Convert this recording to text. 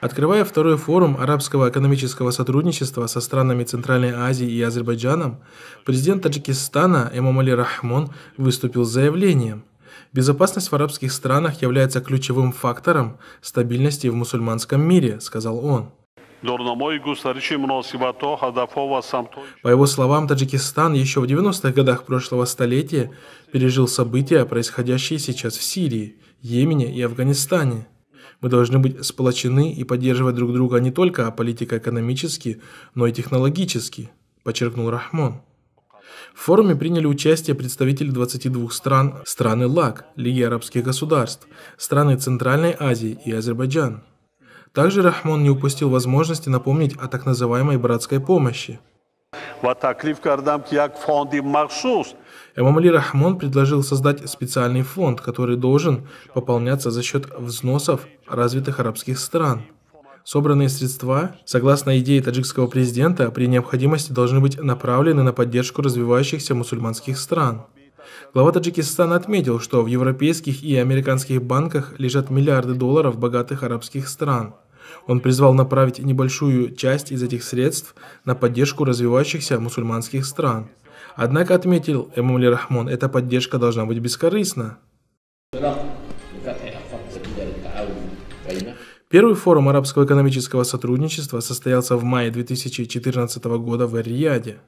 Открывая второй форум арабского экономического сотрудничества со странами Центральной Азии и Азербайджаном, президент Таджикистана Эмомали Рахмон выступил с заявлением – Безопасность в арабских странах является ключевым фактором стабильности в мусульманском мире, сказал он. По его словам, Таджикистан еще в 90-х годах прошлого столетия пережил события, происходящие сейчас в Сирии, Йемене и Афганистане. Мы должны быть сплочены и поддерживать друг друга не только политико-экономически, но и технологически, подчеркнул Рахмон. В форуме приняли участие представители 22 стран, страны ЛАК, Лиги арабских государств, страны Центральной Азии и Азербайджан. Также Рахмон не упустил возможности напомнить о так называемой братской помощи – ва таклиф Рахмон предложил создать специальный фонд, который должен пополняться за счет взносов развитых арабских стран. Собранные средства, согласно идее таджикского президента, при необходимости должны быть направлены на поддержку развивающихся мусульманских стран. Глава Таджикистана отметил, что в европейских и американских банках лежат миллиарды долларов богатых арабских стран – он призвал направить небольшую часть из этих средств на поддержку развивающихся мусульманских стран. Однако, отметил Эмамли Рахмон, эта поддержка должна быть бескорыстна. Первый форум арабского экономического сотрудничества состоялся в мае 2014 года в Эр-Рияде.